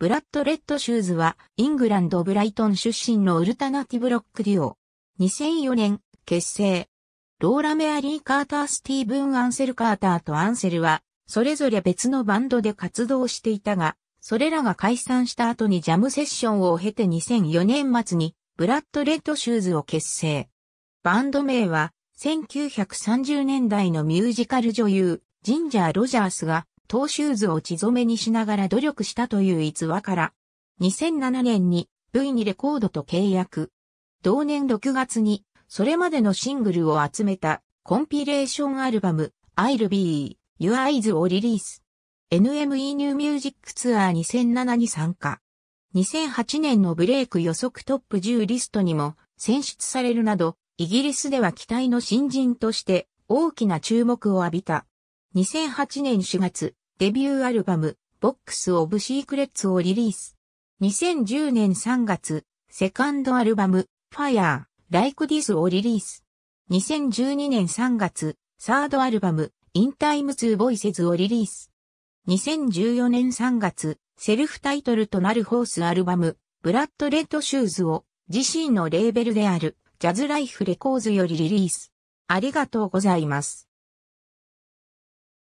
ブラッド・レッド・シューズは、イングランド・ブライトン出身のウルタナティブロックデュオ。2004年、結成。ローラ・メアリー・カーター・スティーブン・アンセル・カーターとアンセルは、それぞれ別のバンドで活動していたが、それらが解散した後にジャムセッションを経て2004年末に、ブラッド・レッド・シューズを結成。バンド名は、1930年代のミュージカル女優、ジンジャー・ロジャースがトーシューズを地染めにしながら努力したという逸話から、2007年に V にレコードと契約。同年6月に、それまでのシングルを集めたコンピレーションアルバム I'll Be Your Eyes をリリース。NME ニューミュージックツアー2007に参加。2008年のブレイク予測トップ10リストにも選出されるなど、イギリスでは期待の新人として大きな注目を浴びた。2008年4月、デビューアルバム、ボックスオブシークレッツをリリース。2010年3月、セカンドアルバム、ファイアー、ライク・ディスをリリース。2012年3月、サードアルバム、インタイム・ツー・ボイセズをリリース。2014年3月、セルフタイトルとなるホースアルバム、ブラッドレッドシューズを自身のレーベルであるジャズライフレコーズよりリリース。ありがとうございます。